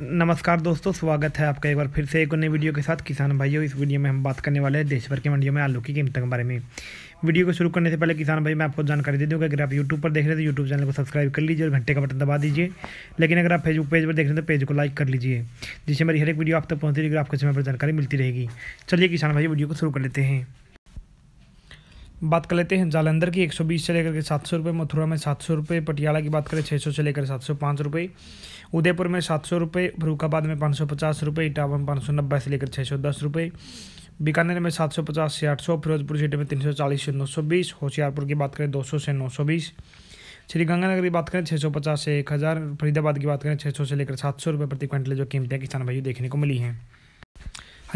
नमस्कार दोस्तों स्वागत है आपका एक बार फिर से एक नई वीडियो के साथ किसान भाइयों इस वीडियो में हम बात करने वाले हैं देश भर की मंडियों में आलू की कीमतों के बारे में वीडियो को शुरू करने से पहले किसान भाई मैं आपको जानकारी दे दूँ अगर आप यूट्यूब पर देख रहे हैं तो यूट्यूब चैनल को सब्सक्राइब कर लीजिए और घंटे का बटन दबा दीजिए लेकिन अगर आप फेसबुक पेज पर देख रहे हैं तो पेज को लाइक कर लीजिए जिससे मेरी हर एक वीडियो आप तक पहुँच रही आपको समय पर जानकारी मिलती रहेगी चलिए किसान भाई वीडियो को शुरू कर लेते हैं बात कर लेते हैं जालंधर की 120 से लेकर के सात सौ रुपये मथुरा में सात सौ रुपये पटियाला की बात करें 600 से लेकर सात सौ पाँच रुपये उदयपुर में सात सौ रुपये फरुखाबाद में पाँच सौ पचास रुपये इटावा में पाँच सौ नब्बे से लेकर छः सौ दस रुपये बीकानेर में सात सौ पचास से आठ सौ फिरोजपुर सिटी में तीन सौ चालीस से नौ सौ बीस होशियारपुर की बात करें दो सौ से नौ सौ बीस श्रीगंगानगर की बात करें छः सौ पचास से एक हज़ार फरीदाबाद की बात करें छः सौ से लेकर सात सौ रुपये प्रति क्विंटल जो कीमतें किसान भाइयों देखने को मिली हैं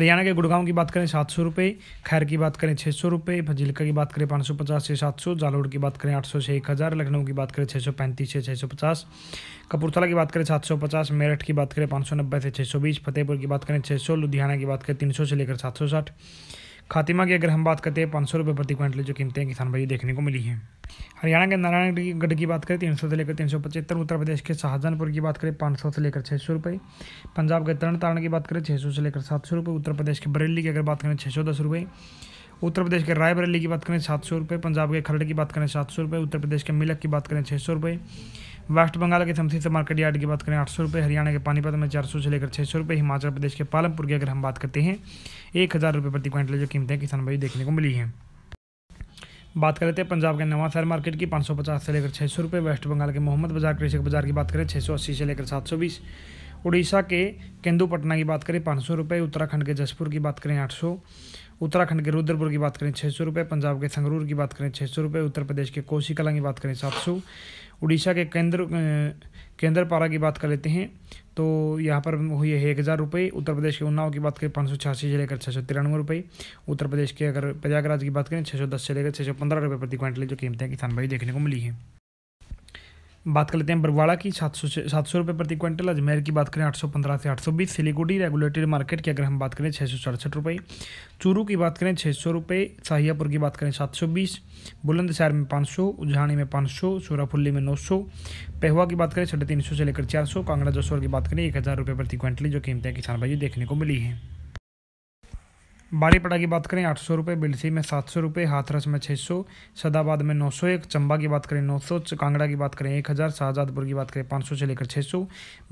हरियाणा के गुड़गांव की बात करें सात सौ रुपये खैर की बात करें छः सौ रुपये फजिलका की बात करें पाँच सौ पचास से सात सौ जालौड़ की बात करें आठ सौ से एक हज़ार लखनऊ की बात करें छः सौ पैंतीस से छः सौ पचास कपूरथला की बात करें सात सौ पचास मेरठ की बात करें पाँच सौ नब्बे से छः सौ बीस फतेहपुर की बात करें छः सौ लुधियाना की बात करें तीन सौ से लेकर सात सौ साठ खातिमा की अगर हम बात करते हैं पाँच सौ रुपये प्रति क्विंटल जो कीमतें किसान भाई देखने को मिली हैं हरियाणा के नारायणगढ़ की बात करें तीन सौ से लेकर तीन सौ पचहत्तर उत्तर प्रदेश के शाहजहानपुर की बात करें पाँच सौ से लेकर छः सौ रुपये पंजाब के तरन तारण की बात करें छः सौ से लेकर सात सौ रुपये उत्तर प्रदेश के बरेली की अगर बात करें छः सौ दस रुपये उत्तर प्रदेश के रायबरेली की बात करें सात सौ रुपये पंजाब के खरड़ की बात करें सात सौ रुपये उत्तर प्रदेश के मिलक की बात करें छः सौ रुपये वेस्ट बंगाल के समसी से मार्केट यार्ड की बात करें आठ सौ रुपये हरियाणा के पानीपत में चार सौ से लेकर छः सौ रुपये हिमाचल प्रदेश के पालमपुर की अगर हम बात करते हैं एक हज़ार रुपये प्रति क्विंटल जो कीमतें किसान भाई देखने को मिली हैं बात कर लेते हैं पंजाब के नवा शहर मार्केट की 550 से लेकर 600 रुपये वेस्ट बंगाल के मोहम्मद बाजार कृषक बाजार की बात करें 680 से लेकर 720 उड़ीसा के केंदुपटना की बात करें पाँच सौ रुपये उत्तराखंड के जसपुर की बात करें आठ सौ उत्तराखंड के रुद्रपुर की बात करें छः सौ रुपये पंजाब के संगरूर की बात करें छः सौ रुपये उत्तर प्रदेश के कोसी कला की बात करें सात सौ उड़ीसा के केंद्र केंद्रपारा की बात कर लेते हैं तो यहाँ पर हुई है एक हज़ार रुपये उत्तर प्रदेश के उन्नाव की बात करें पाँच सौ छियासी से लेकर छः सौ तिरानवे रुपये उत्तर प्रदेश के अगर प्रयागराज की बात करें छः सौ दस से लेकर छः सौ पंद्रह रुपये प्रति क्विंटल जो कीमतें किसान भाई देखने को मिली हैं बात कर लेते हैं बरवाड़ा की सात सौ सात सौ रुपये प्रति क्विंटल अजमेर की बात करें आठ सौ पंद्रह से आठ सौ बीस सिलीगुड़ी रेगुलेटेड मार्केट की अगर हम बात करें छः सौ सड़सठ रुपये चूरू की बात करें छः सौ रुपये शाहियापुर की बात करें सात सौ बीस बुलंदशहर में पाँच सौ उजहानी में पाँच सौ सूराफुल्ली में नौ सौ पहुआ की बात करें साढ़े तीन सौ से लेकर चार सौ कांगड़ा जसौर की बात करें एक हज़ार रुपये प्रति क्विंटल जो कीमतें किसान भाई देखने को मिली हैं बारी की बात करें आठ सौ रुपये बिलसी में सात सौ रुपये हाथरस में छः सौ सदाबाद में नौ सौ एक चंबा की बात करें नौ सौ कांगड़ा की बात करें एक हज़ार शाहजादपुर की बात करें पाँच सौ से लेकर छः सौ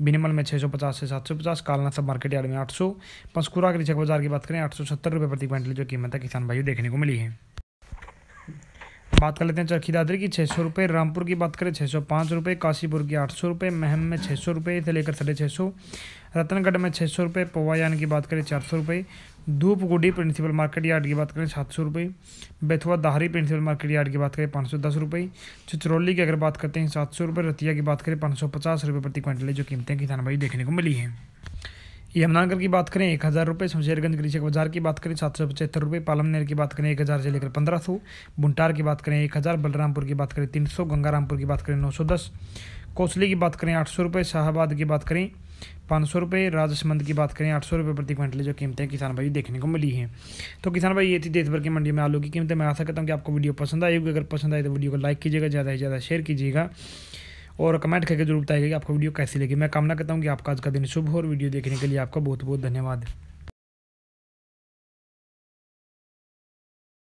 बिनमल में छः सौ पचास से सात सौ पचास कालना सब मार्केट यार्ड में आठ सौ पंसकुरा के बाजार की बात करें आठ सौ सत्तर रुपये प्रति क्विंटल जो कीमत है किसान भाइयों देखने को मिली है बात कर लेते हैं चरखी दादरी की छः सौ रुपये रामपुर की बात करें छः सौ पाँच रुपये काशीपुर की आठ सौ रुपये महम में छः सौ रुपये से लेकर साढ़े छः सौ रतनगढ़ में छः सौ रुपये पवायान की बात करें चार सौ रुपये धूपगुडी प्रिंसिपल मार्केट यार्ड की बात करें सात सौ रुपये Bethua Dahari principal market yard की बात करें पाँच सौ दस रुपये चिचरौली की अगर बात करते हैं सात सौ रुपये रतिया की बात करें पाँच सौ पचास रुपये प्रति क्विंटल जो कीमतें किसान भाई देखने को मिली हैं यमुनानगर की बात करें एक हज़ार रुपये शमशेरगंज कृषक बाजार की बात करें सात सौ पचहत्तर रुपये पालमनेर की बात करें एक हज़ार से लेकर पंद्रह सौ बुंटार की बात करें एक हज़ार बलरामपुर की बात करें तीन सौ गंगारामपुर की बात करें नौ सौ दस कोसली की बात करें आठ सौ रुपये शाहबाद की बात करें पाँच सौ रुपये राजसमंद की बात करें आठ सौ रुपये प्रति क्विंटल जो कीमतें किसान भाई देखने को मिली हैं तो किसान भाई ये थी देश भर की मंडी में आलू की कीमतें मैं आशा करता हूँ कि आपको वीडियो पसंद आई होगी अगर पसंद आए तो वीडियो को लाइक कीजिएगा ज़्यादा से ज़्यादा शेयर कीजिएगा और कमेंट करके जरूर बताएगा कि आपको वीडियो कैसी लगी मैं कामना करता हूँ कि आपका आज का दिन शुभ हो और वीडियो देखने के लिए आपका बहुत बहुत धन्यवाद